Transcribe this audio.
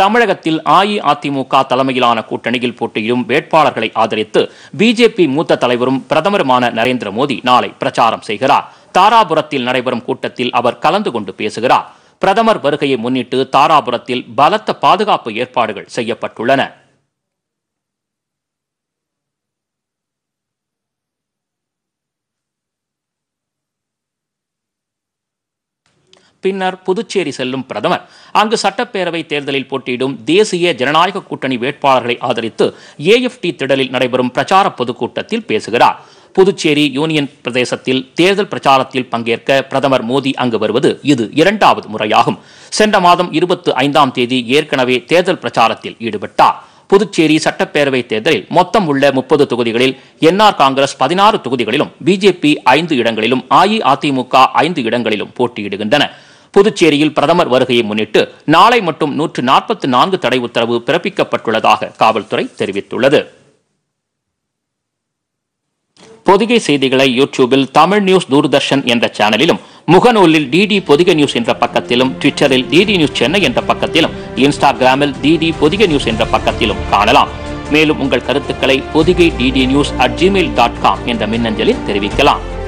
தமிழகத்தில் அஇஅதிமுக தலைமையிலான கூட்டணியில் போட்டியிடும் வேட்பாளர்களை ஆதரித்து பிஜேபி மூத்த தலைவரும் பிரதமருமான நரேந்திர மோடி நாளை பிரச்சாரம் செய்கிறார் தாராபுரத்தில் நடைபெறும் கூட்டத்தில் அவர் கலந்து கொண்டு பேசுகிறார் பிரதமர் வருகையை முன்னிட்டு தாராபுரத்தில் பலத்த பாதுகாப்பு ஏற்பாடுகள் செய்யப்பட்டுள்ளன பின்னர் புதுச்சேரி செல்லும் பிரதமர் அங்கு சட்டப்பேரவை தேர்தலில் போட்டியிடும் தேசிய ஜனநாயக கூட்டணி வேட்பாளர்களை ஆதரித்து ஏஎஃப்டி திடலில் நடைபெறும் பிரச்சார பொதுக்கூட்டத்தில் பேசுகிறார் புதுச்சேரி யூனியன் பிரதேசத்தில் தேர்தல் பிரச்சாரத்தில் பங்கேற்க பிரதமர் மோடி அங்கு வருவது இது இரண்டாவது முறையாகும் சென்ற மாதம் இருபத்தி ஐந்தாம் தேதி ஏற்கனவே தேர்தல் பிரச்சாரத்தில் ஈடுபட்டார் புதுச்சேரி சட்டப்பேரவை தேர்தலில் மொத்தம் உள்ள முப்பது தொகுதிகளில் என்ஆர் காங்கிரஸ் பதினாறு தொகுதிகளிலும் பிஜேபி ஐந்து இடங்களிலும் அஇஅதிமுக ஐந்து இடங்களிலும் போட்டியிடுகின்றன புதுச்சேரியில் பிரதமர் வருகையை முன்னிட்டு நாளை மட்டும் நூற்று நாற்பத்தி நான்கு தடை உத்தரவு பிறப்பிக்கப்பட்டுள்ளதாக காவல்துறை தெரிவித்துள்ளது பொதிகை செய்திகளை யூடியூபில் தமிழ் நியூஸ் தூர்தர்ஷன் என்ற சேனலிலும் முகநூலில் டிடி பொதிகை நியூஸ் என்ற பக்கத்திலும் ட்விட்டரில் டிடி நியூஸ் சென்னை என்ற பக்கத்திலும் இன்ஸ்டாகிராமில் டிடி பொதிகை நியூஸ் என்ற பக்கத்திலும் காணலாம் மேலும் உங்கள் கருத்துக்களை Podhigai DD news at Gmail dot com என்ற மின்னஞ்சலில் தெரிவிக்கலாம்